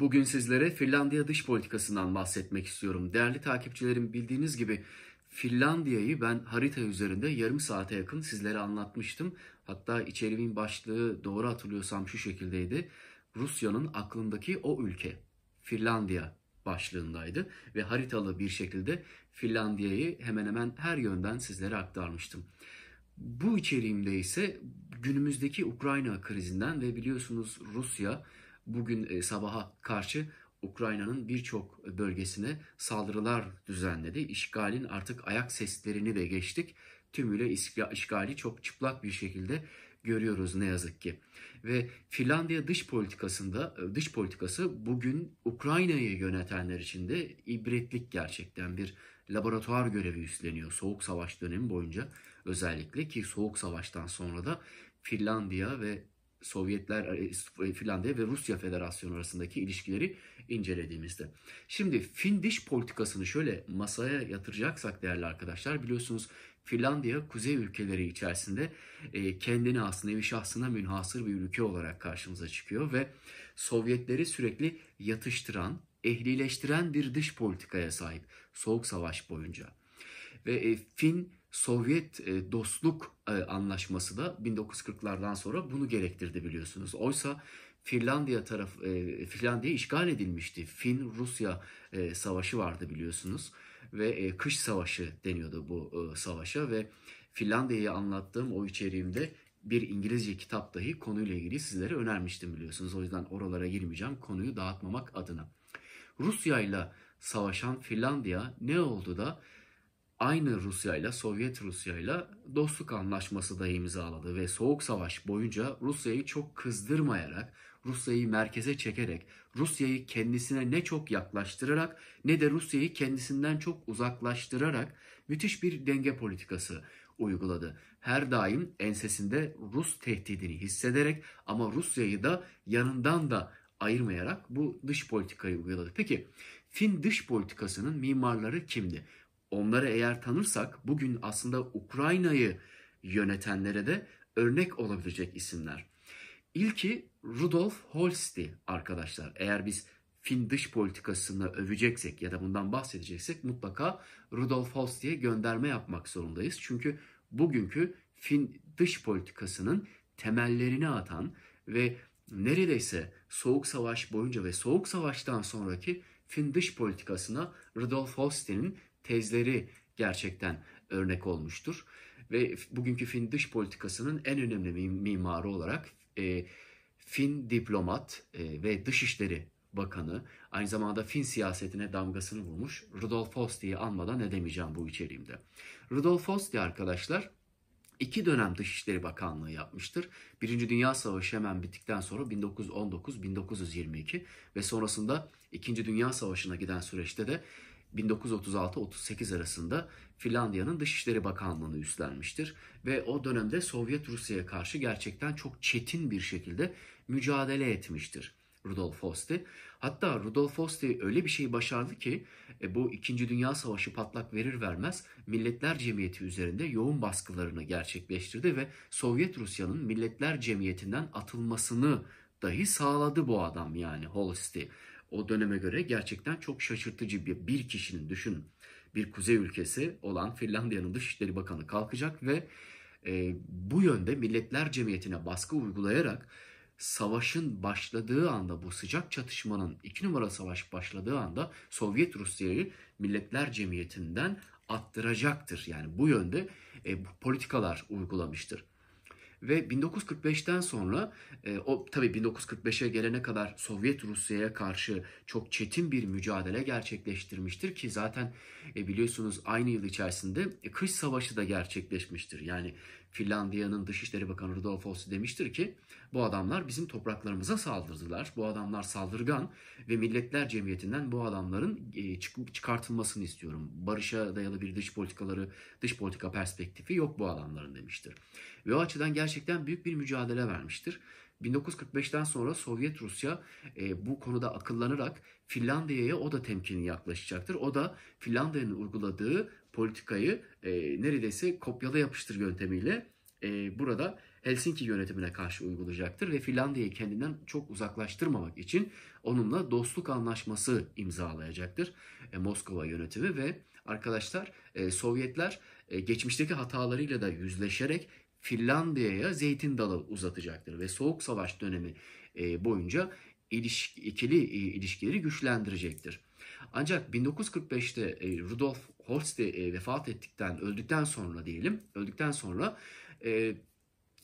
Bugün sizlere Finlandiya dış politikasından bahsetmek istiyorum. Değerli takipçilerim bildiğiniz gibi Finlandiya'yı ben harita üzerinde yarım saate yakın sizlere anlatmıştım. Hatta içeriğin başlığı doğru hatırlıyorsam şu şekildeydi. Rusya'nın aklındaki o ülke Finlandiya başlığındaydı ve haritalı bir şekilde Finlandiya'yı hemen hemen her yönden sizlere aktarmıştım. Bu içeriğimde ise günümüzdeki Ukrayna krizinden ve biliyorsunuz Rusya bugün e, sabaha karşı Ukrayna'nın birçok bölgesine saldırılar düzenledi. İşgalin artık ayak seslerini de geçtik. Tümüyle işgali çok çıplak bir şekilde görüyoruz ne yazık ki. Ve Finlandiya dış politikasında e, dış politikası bugün Ukrayna'yı yönetenler için de ibretlik gerçekten bir laboratuvar görevi üstleniyor. Soğuk savaş dönemi boyunca özellikle ki soğuk savaştan sonra da Finlandiya ve Sovyetler e, e, Finlandiya ve Rusya Federasyonu arasındaki ilişkileri incelediğimizde. Şimdi Fin dış politikasını şöyle masaya yatıracaksak değerli arkadaşlar biliyorsunuz Finlandiya kuzey ülkeleri içerisinde e, kendini aslında evi şahsına münhasır bir ülke olarak karşımıza çıkıyor ve Sovyetleri sürekli yatıştıran, ehlileştiren bir dış politikaya sahip Soğuk Savaş boyunca. Ve Fin Sovyet e, dostluk e, anlaşması da 1940'lardan sonra bunu gerektirdi biliyorsunuz. Oysa Finlandiya taraf e, Finlandiya işgal edilmişti. Fin-Rusya savaşı vardı biliyorsunuz ve kış savaşı deniyordu bu savaşa ve Finlandiya'yı anlattığım o içeriğimde bir İngilizce kitap dahi konuyla ilgili sizlere önermiştim biliyorsunuz. O yüzden oralara girmeyeceğim konuyu dağıtmamak adına. Rusya ile savaşan Finlandiya ne oldu da aynı Rusya ile Sovyet Rusya ile dostluk anlaşması da imzaladı ve Soğuk Savaş boyunca Rusya'yı çok kızdırmayarak, Rusya'yı merkeze çekerek, Rusya'yı kendisine ne çok yaklaştırarak ne de Rusya'yı kendisinden çok uzaklaştırarak müthiş bir denge politikası uyguladı. Her daim ensesinde Rus tehdidini hissederek ama Rusya'yı da yanından da ayırmayarak bu dış politikayı uyguladı. Peki Fin dış politikasının mimarları kimdi? onları eğer tanırsak bugün aslında Ukrayna'yı yönetenlere de örnek olabilecek isimler. İlki Rudolf Holsti arkadaşlar. Eğer biz Fin dış politikasını öveceksek ya da bundan bahsedeceksek mutlaka Rudolf Holsti'ye gönderme yapmak zorundayız. Çünkü bugünkü Fin dış politikasının temellerini atan ve neredeyse Soğuk Savaş boyunca ve Soğuk Savaş'tan sonraki Fin dış politikasına Rudolf Holste'nin tezleri gerçekten örnek olmuştur. Ve bugünkü Fin dış politikasının en önemli mimarı olarak e, Fin diplomat e, ve Dışişleri Bakanı, aynı zamanda Fin siyasetine damgasını vurmuş Rudolf Hosti'yi anmadan edemeyeceğim bu içeriğimde. Rudolf Hosti arkadaşlar iki dönem Dışişleri Bakanlığı yapmıştır. Birinci Dünya Savaşı hemen bittikten sonra 1919-1922 ve sonrasında İkinci Dünya Savaşı'na giden süreçte de 1936-38 arasında Finlandiya'nın Dışişleri Bakanlığı'nı üstlenmiştir ve o dönemde Sovyet Rusya'ya karşı gerçekten çok çetin bir şekilde mücadele etmiştir. Rudolf Hoste. Hatta Rudolf Hoste öyle bir şey başardı ki e, bu 2. Dünya Savaşı patlak verir vermez Milletler Cemiyeti üzerinde yoğun baskılarını gerçekleştirdi ve Sovyet Rusya'nın Milletler Cemiyeti'nden atılmasını dahi sağladı bu adam yani Hoste o döneme göre gerçekten çok şaşırtıcı bir, bir kişinin düşün bir kuzey ülkesi olan Finlandiya'nın Dışişleri Bakanı kalkacak ve e, bu yönde Milletler Cemiyeti'ne baskı uygulayarak savaşın başladığı anda bu sıcak çatışmanın iki numara savaş başladığı anda Sovyet Rusya'yı Milletler Cemiyeti'nden attıracaktır. Yani bu yönde e, bu politikalar uygulamıştır ve 1945'ten sonra e, o tabii 1945'e gelene kadar Sovyet Rusya'ya karşı çok çetin bir mücadele gerçekleştirmiştir ki zaten e, biliyorsunuz aynı yıl içerisinde e, kış savaşı da gerçekleşmiştir. Yani Finlandiya'nın Dışişleri Bakanı Rudolf demiştir ki bu adamlar bizim topraklarımıza saldırdılar. Bu adamlar saldırgan ve Milletler Cemiyeti'nden bu adamların e, çıkartılmasını istiyorum. Barışa dayalı bir dış politikaları, dış politika perspektifi yok bu adamların demiştir. Ve o açıdan gerçekten büyük bir mücadele vermiştir. 1945'ten sonra Sovyet Rusya e, bu konuda akıllanarak Finlandiya'ya o da temkinli yaklaşacaktır. O da Finlandiya'nın uyguladığı politikayı e, neredeyse kopyala yapıştır yöntemiyle e, burada Helsinki yönetimine karşı uygulayacaktır ve Finlandiya'yı kendinden çok uzaklaştırmamak için onunla dostluk anlaşması imzalayacaktır e, Moskova yönetimi ve arkadaşlar e, Sovyetler e, geçmişteki hatalarıyla da yüzleşerek Finlandiya'ya zeytin dalı uzatacaktır ve Soğuk Savaş dönemi e, boyunca ilişk, ikili e, ilişkileri güçlendirecektir. Ancak 1945'te e, Rudolf Holsti e, vefat ettikten, öldükten sonra diyelim, öldükten sonra e,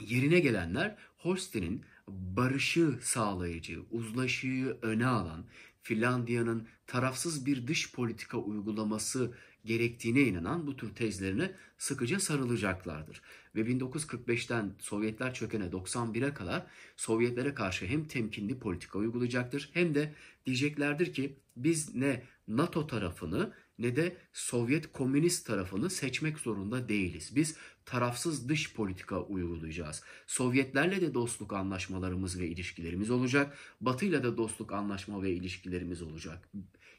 yerine gelenler Holsti'nin barışı sağlayıcı, uzlaşıyı öne alan, Finlandiya'nın tarafsız bir dış politika uygulaması gerektiğine inanan bu tür tezlerine sıkıca sarılacaklardır. Ve 1945'ten Sovyetler çökene 91'e kadar Sovyetlere karşı hem temkinli politika uygulayacaktır hem de diyeceklerdir ki biz ne NATO tarafını ne de Sovyet komünist tarafını seçmek zorunda değiliz. Biz tarafsız dış politika uygulayacağız. Sovyetlerle de dostluk anlaşmalarımız ve ilişkilerimiz olacak. Batı'yla da dostluk anlaşma ve ilişkilerimiz olacak.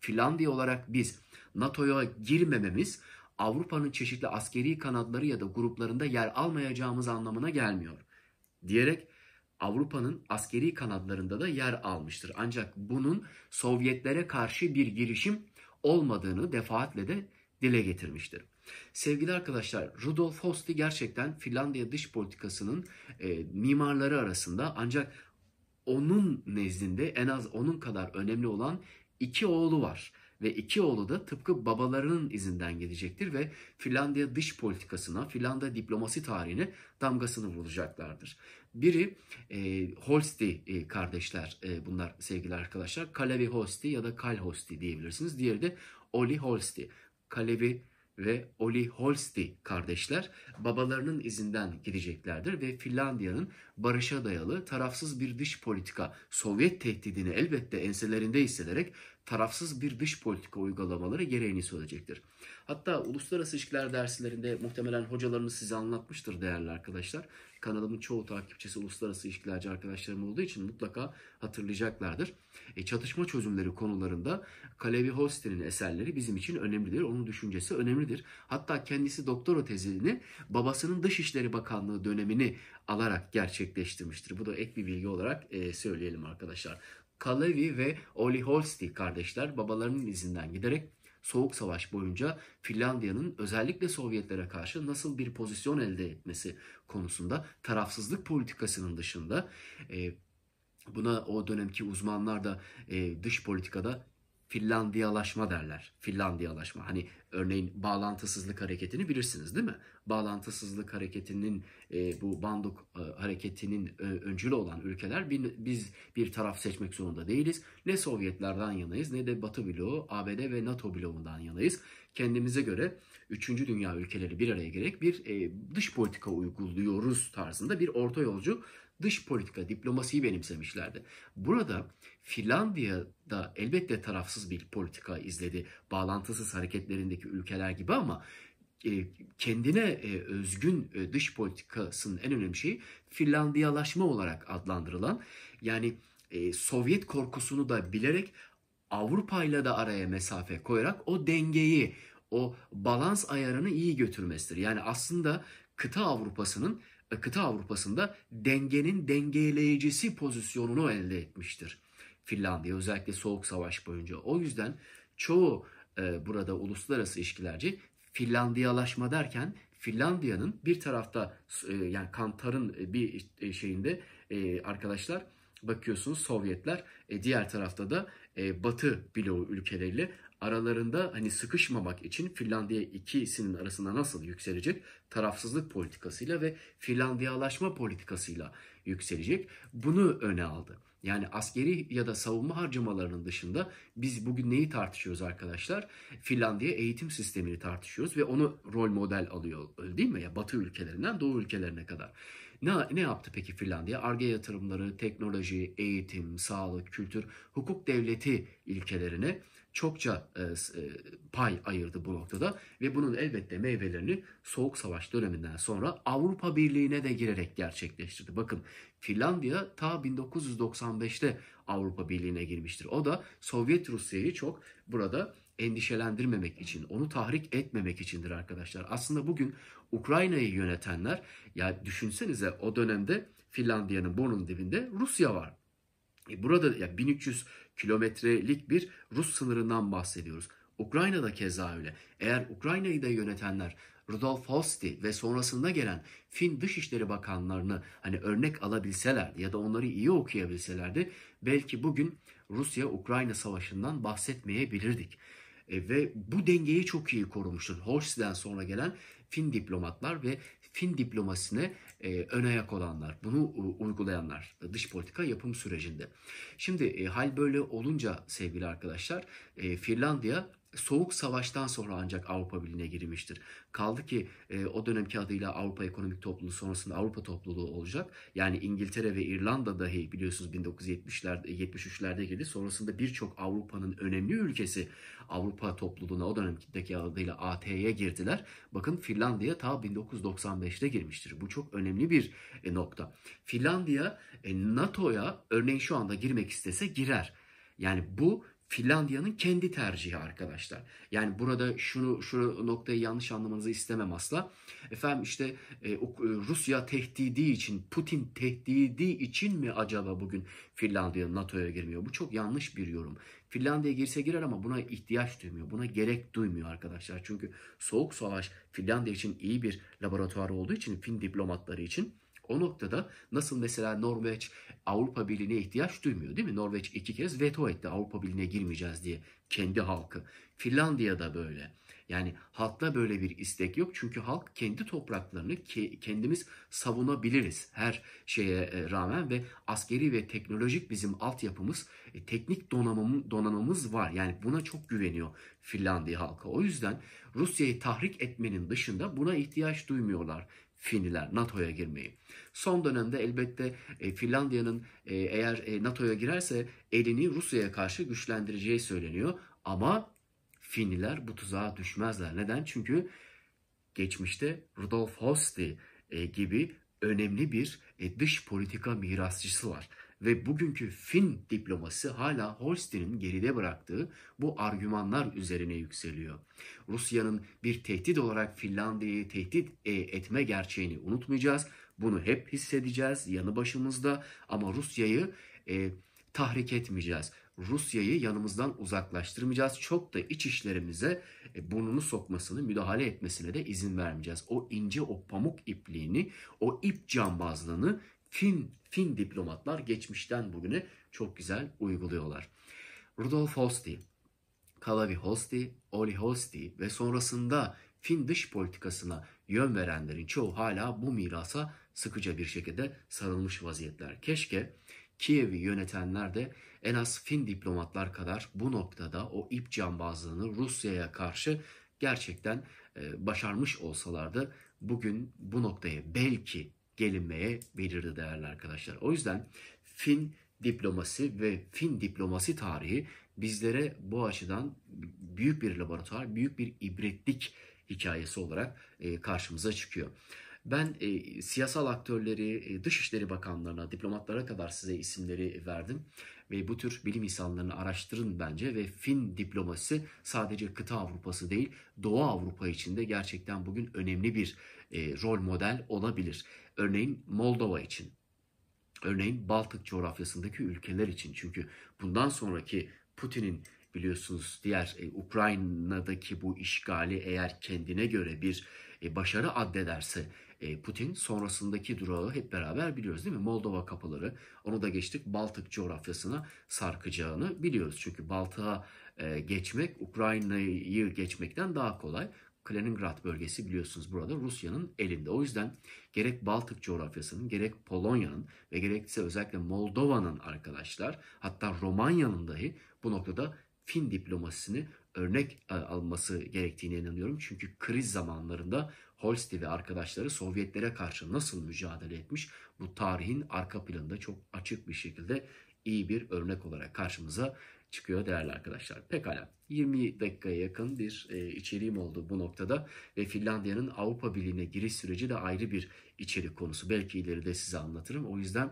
Finlandiya olarak biz NATO'ya girmememiz Avrupa'nın çeşitli askeri kanatları ya da gruplarında yer almayacağımız anlamına gelmiyor. Diyerek Avrupa'nın askeri kanatlarında da yer almıştır. Ancak bunun Sovyetlere karşı bir girişim olmadığını defaatle de dile getirmiştir. Sevgili arkadaşlar, Rudolf Hosti gerçekten Finlandiya dış politikasının e, mimarları arasında ancak onun nezdinde en az onun kadar önemli olan iki oğlu var ve iki oğlu da tıpkı babalarının izinden gelecektir ve Finlandiya dış politikasına, Finlandiya diplomasi tarihine damgasını vuracaklardır. Biri e, Holsti e, kardeşler e, bunlar sevgili arkadaşlar. Kalevi Holsti ya da Kal Holsti diyebilirsiniz. Diğeri de Oli Holsti. Kalevi ve Oli Holsti kardeşler babalarının izinden gideceklerdir ve Finlandiya'nın barışa dayalı tarafsız bir dış politika Sovyet tehdidini elbette enselerinde hissederek tarafsız bir dış politika uygulamaları gereğini söyleyecektir. Hatta uluslararası ilişkiler derslerinde muhtemelen hocalarımız size anlatmıştır değerli arkadaşlar. Kanalımın çoğu takipçisi uluslararası ilişkilerci arkadaşlarım olduğu için mutlaka hatırlayacaklardır. E, çatışma çözümleri konularında Kalevi Holstein'in eserleri bizim için önemlidir. Onun düşüncesi önemlidir. Hatta kendisi doktora tezini babasının Dışişleri Bakanlığı dönemini alarak gerçekleştirmiştir. Bu da ek bir bilgi olarak e, söyleyelim arkadaşlar. Kalevi ve Holsti kardeşler babalarının izinden giderek Soğuk Savaş boyunca Finlandiya'nın özellikle Sovyetlere karşı nasıl bir pozisyon elde etmesi konusunda tarafsızlık politikasının dışında e, Buna o dönemki uzmanlar da e, dış politikada Finlandiyalaşma derler. Finlandiyalaşma. Hani örneğin bağlantısızlık hareketini bilirsiniz değil mi? Bağlantısızlık hareketinin e, bu banduk e, hareketinin e, öncülü olan ülkeler bir, biz bir taraf seçmek zorunda değiliz. Ne Sovyetlerden yanayız ne de Batı bloğu, ABD ve NATO bloğundan yanayız. Kendimize göre 3. dünya ülkeleri bir araya gerek bir e, dış politika uyguluyoruz tarzında bir orta yolcu dış politika, diplomasiyi benimsemişlerdi. Burada Finlandiya'da elbette tarafsız bir politika izledi. Bağlantısız hareketlerindeki ülkeler gibi ama e, kendine e, özgün e, dış politikasının en önemli şeyi Finlandiyalaşma olarak adlandırılan yani Sovyet korkusunu da bilerek Avrupa ile de araya mesafe koyarak o dengeyi, o balans ayarını iyi götürmesidir. Yani aslında kıta Avrupa'sının e, kıta Avrupa'sında dengenin dengeleyicisi pozisyonunu elde etmiştir. Finlandiya özellikle Soğuk Savaş boyunca. O yüzden çoğu e, burada uluslararası ilişkilerci Finlandiyalaşma derken Finlandiya'nın bir tarafta e, yani Kantar'ın e, bir e, şeyinde e, arkadaşlar bakıyorsunuz Sovyetler e, diğer tarafta da e, Batı bloğu ülkeleriyle aralarında hani sıkışmamak için Finlandiya ikisinin arasında nasıl yükselecek? Tarafsızlık politikasıyla ve Finlandiyalaşma politikasıyla yükselecek. Bunu öne aldı. Yani askeri ya da savunma harcamalarının dışında biz bugün neyi tartışıyoruz arkadaşlar? Finlandiya eğitim sistemini tartışıyoruz ve onu rol model alıyor değil mi? Ya Batı ülkelerinden Doğu ülkelerine kadar. Ne, ne yaptı peki Finlandiya? Arge yatırımları, teknoloji, eğitim, sağlık, kültür, hukuk devleti ilkelerine çokça e, e, pay ayırdı bu noktada ve bunun elbette meyvelerini Soğuk Savaş döneminden sonra Avrupa Birliği'ne de girerek gerçekleştirdi. Bakın Finlandiya ta 1995'te Avrupa Birliği'ne girmiştir. O da Sovyet Rusya'yı çok burada endişelendirmemek için, onu tahrik etmemek içindir arkadaşlar. Aslında bugün Ukrayna'yı yönetenler ya düşünsenize o dönemde Finlandiya'nın burnun dibinde Rusya var. E, burada ya 1300 kilometrelik bir Rus sınırından bahsediyoruz. Ukrayna'da keza öyle. Eğer Ukrayna'yı da yönetenler Rudolf Holsti ve sonrasında gelen Fin Dışişleri Bakanlarını hani örnek alabilselerdi ya da onları iyi okuyabilselerdi belki bugün Rusya-Ukrayna savaşından bahsetmeyebilirdik. E, ve bu dengeyi çok iyi korumuştur. Holsti'den sonra gelen Fin diplomatlar ve Fin diplomasine e, ön ayak olanlar, bunu e, uygulayanlar e, dış politika yapım sürecinde. Şimdi e, hal böyle olunca sevgili arkadaşlar e, Finlandiya Soğuk Savaş'tan sonra ancak Avrupa Birliği'ne girmiştir. Kaldı ki e, o dönemki adıyla Avrupa Ekonomik Topluluğu sonrasında Avrupa Topluluğu olacak. Yani İngiltere ve İrlanda dahi biliyorsunuz 1970'lerde 73'lerde girdi. Sonrasında birçok Avrupa'nın önemli ülkesi Avrupa Topluluğuna o dönemdeki adıyla AT'ye girdiler. Bakın Finlandiya ta 1995'te girmiştir. Bu çok önemli bir e, nokta. Finlandiya e, NATO'ya örneğin şu anda girmek istese girer. Yani bu Finlandiya'nın kendi tercihi arkadaşlar. Yani burada şunu şu noktayı yanlış anlamanızı istemem asla. Efendim işte e, e, Rusya tehdidi için, Putin tehdidi için mi acaba bugün Finlandiya NATO'ya girmiyor? Bu çok yanlış bir yorum. Finlandiya girse girer ama buna ihtiyaç duymuyor. Buna gerek duymuyor arkadaşlar. Çünkü soğuk savaş Finlandiya için iyi bir laboratuvar olduğu için, Fin diplomatları için o noktada nasıl mesela Norveç Avrupa Birliği'ne ihtiyaç duymuyor değil mi? Norveç iki kez veto etti Avrupa Birliği'ne girmeyeceğiz diye kendi halkı. Finlandiya da böyle. Yani halkta böyle bir istek yok. Çünkü halk kendi topraklarını kendimiz savunabiliriz her şeye e, rağmen ve askeri ve teknolojik bizim altyapımız, e, teknik donanım, donanımımız var. Yani buna çok güveniyor Finlandiya halkı. O yüzden Rusya'yı tahrik etmenin dışında buna ihtiyaç duymuyorlar. Finliler NATO'ya girmeyi. Son dönemde elbette e, Finlandiya'nın e, eğer e, NATO'ya girerse elini Rusya'ya karşı güçlendireceği söyleniyor. Ama Finliler bu tuzağa düşmezler. Neden? Çünkü geçmişte Rudolf Hosti e, gibi önemli bir e, dış politika mirasçısı var ve bugünkü Fin diplomasi hala Holstein'in geride bıraktığı bu argümanlar üzerine yükseliyor. Rusya'nın bir tehdit olarak Finlandiya'yı tehdit e, etme gerçeğini unutmayacağız. Bunu hep hissedeceğiz yanı başımızda ama Rusya'yı e, tahrik etmeyeceğiz. Rusya'yı yanımızdan uzaklaştırmayacağız. Çok da iç işlerimize e, burnunu sokmasını, müdahale etmesine de izin vermeyeceğiz. O ince, o pamuk ipliğini, o ip cambazlığını Fin, Fin diplomatlar geçmişten bugüne çok güzel uyguluyorlar. Rudolf Hosti, Kalavi Hosti, Oli Hosti ve sonrasında Fin dış politikasına yön verenlerin çoğu hala bu mirasa sıkıca bir şekilde sarılmış vaziyetler. Keşke Kiev'i yönetenler de en az Fin diplomatlar kadar bu noktada o ip cambazlığını Rusya'ya karşı gerçekten e, başarmış olsalardı bugün bu noktaya belki gelinmeye verirdi değerli arkadaşlar. O yüzden Fin diplomasi ve Fin diplomasi tarihi bizlere bu açıdan büyük bir laboratuvar, büyük bir ibretlik hikayesi olarak e, karşımıza çıkıyor. Ben e, siyasal aktörleri, e, Dışişleri Bakanlarına, diplomatlara kadar size isimleri verdim ve bu tür bilim insanlarını araştırın bence ve Fin diplomasi sadece kıta Avrupası değil Doğu Avrupa içinde gerçekten bugün önemli bir e, rol model olabilir. Örneğin Moldova için, örneğin Baltık coğrafyasındaki ülkeler için çünkü bundan sonraki Putin'in biliyorsunuz diğer e, Ukrayna'daki bu işgali eğer kendine göre bir e, başarı addederse e, Putin sonrasındaki durağı hep beraber biliyoruz değil mi? Moldova kapıları onu da geçtik Baltık coğrafyasına sarkacağını biliyoruz. Çünkü Baltık'a e, geçmek Ukrayna'yı geçmekten daha kolay. Kaliningrad bölgesi biliyorsunuz burada Rusya'nın elinde. O yüzden gerek Baltık coğrafyasının gerek Polonya'nın ve gerekse özellikle Moldova'nın arkadaşlar hatta Romanya'nın dahi bu noktada Fin diplomasisini örnek e, alması gerektiğine inanıyorum. Çünkü kriz zamanlarında Holsti ve arkadaşları Sovyetlere karşı nasıl mücadele etmiş bu tarihin arka planında çok açık bir şekilde iyi bir örnek olarak karşımıza çıkıyor değerli arkadaşlar. Pekala 20 dakikaya yakın bir e, içeriğim oldu bu noktada ve Finlandiya'nın Avrupa Birliği'ne giriş süreci de ayrı bir içerik konusu. Belki ileride size anlatırım. O yüzden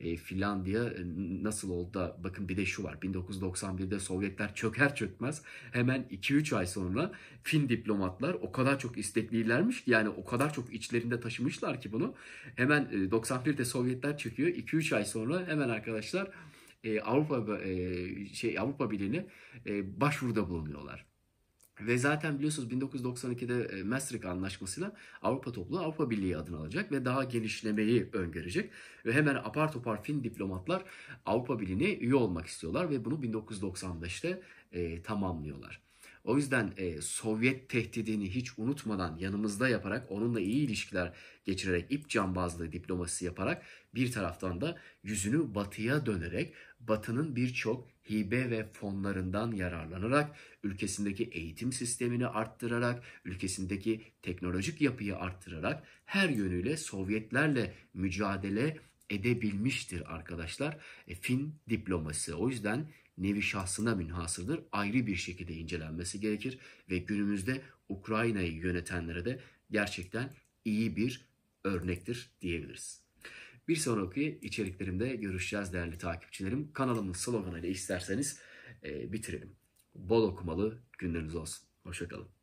e, Finlandiya e, nasıl oldu da bakın bir de şu var 1991'de Sovyetler çöker çökmez hemen 2-3 ay sonra Fin diplomatlar o kadar çok isteklilermiş ki yani o kadar çok içlerinde taşımışlar ki bunu. Hemen e, 91'de Sovyetler çöküyor 2-3 ay sonra hemen arkadaşlar e, Avrupa e, şey Avrupa Birliği'ne e, başvuruda bulunuyorlar. Ve zaten biliyorsunuz 1992'de e, Maastricht Anlaşması'yla Avrupa topluluğu Avrupa Birliği adını alacak ve daha genişlemeyi öngörecek. Ve hemen apar topar Fin diplomatlar Avrupa Birliği'ne üye olmak istiyorlar ve bunu 1995'te e, tamamlıyorlar. O yüzden e, Sovyet tehdidini hiç unutmadan yanımızda yaparak onunla iyi ilişkiler geçirerek ip cambazlığı diplomasi yaparak bir taraftan da yüzünü batıya dönerek batının birçok hibe ve fonlarından yararlanarak ülkesindeki eğitim sistemini arttırarak ülkesindeki teknolojik yapıyı arttırarak her yönüyle Sovyetlerle mücadele edebilmiştir arkadaşlar. E, fin diplomasi. O yüzden nevi şahsına münhasırdır. Ayrı bir şekilde incelenmesi gerekir ve günümüzde Ukrayna'yı yönetenlere de gerçekten iyi bir örnektir diyebiliriz. Bir sonraki içeriklerimde görüşeceğiz değerli takipçilerim. Kanalımın sloganıyla isterseniz e, bitirelim. Bol okumalı günleriniz olsun. Hoşçakalın.